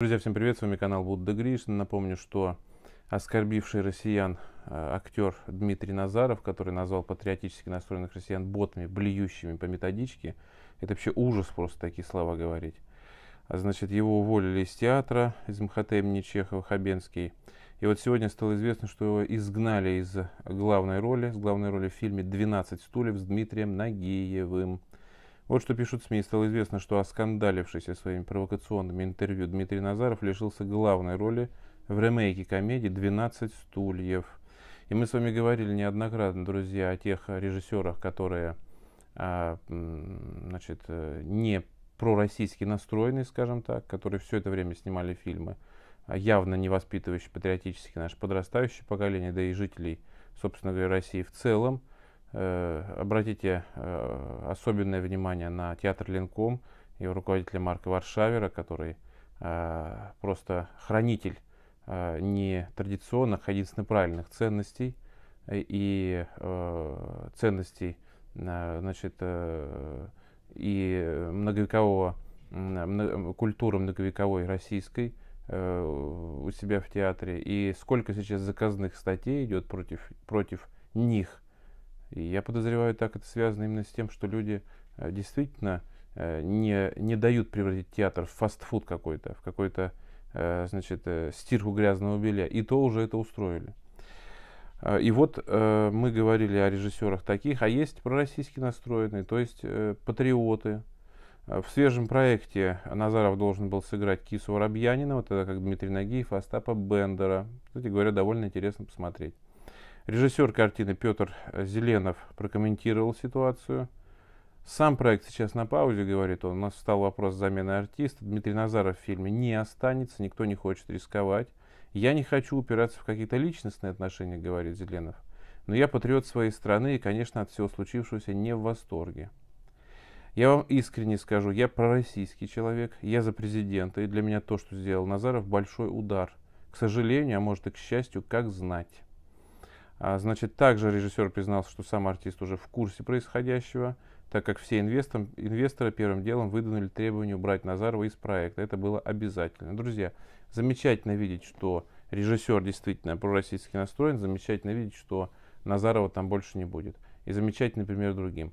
Друзья, всем привет, с вами канал Будда Гришин. Напомню, что оскорбивший россиян э, актер Дмитрий Назаров, который назвал патриотически настроенных россиян ботами, блюющими по методичке, это вообще ужас просто такие слова говорить. А Значит, его уволили из театра, из МХТ имени Чехова, Хабенский. И вот сегодня стало известно, что его изгнали из главной роли, с главной роли в фильме «12 стульев» с Дмитрием Нагиевым. Вот что пишут СМИ. Стало известно, что оскандалившийся своими провокационными интервью Дмитрий Назаров лишился главной роли в ремейке комедии «12 стульев». И мы с вами говорили неоднократно, друзья, о тех режиссерах, которые а, значит, э, не пророссийски настроены, скажем так, которые все это время снимали фильмы, а явно не воспитывающие патриотически наше подрастающее поколение, да и жителей, собственно говоря, России в целом. Э, обратите э, особенное внимание на театр Ленком, его руководителя Марка Варшавера, который э, просто хранитель не традиционных, а единственно правильных ценностей и ценностей значит, и многовекового культуры многовековой российской у себя в театре и сколько сейчас заказных статей идет против, против них – и я подозреваю, так это связано именно с тем, что люди э, действительно э, не, не дают превратить театр в фастфуд какой-то, в какой-то э, значит, стирку грязного белья. И то уже это устроили. А, и вот мы говорили о режиссерах таких, а есть пророссийски настроенные, то есть патриоты. А, в свежем проекте Назаров должен был сыграть Кису вот тогда как Дмитрий Нагиев Остапа Бендера. Кстати говоря, довольно интересно посмотреть. Режиссер картины Петр Зеленов прокомментировал ситуацию. Сам проект сейчас на паузе, говорит он. У нас встал вопрос замены артиста. Дмитрий Назаров в фильме не останется, никто не хочет рисковать. Я не хочу упираться в какие-то личностные отношения, говорит Зеленов. Но я патриот своей страны и, конечно, от всего случившегося не в восторге. Я вам искренне скажу, я пророссийский человек, я за президента, и для меня то, что сделал Назаров, большой удар. К сожалению, а может и к счастью, как знать. А, значит, также режиссер признался, что сам артист уже в курсе происходящего, так как все инвесторам, инвесторы первым делом выдвинули требование убрать Назарова из проекта. Это было обязательно. Друзья, замечательно видеть, что режиссер действительно пророссийски настроен, замечательно видеть, что Назарова там больше не будет. И замечательный пример другим.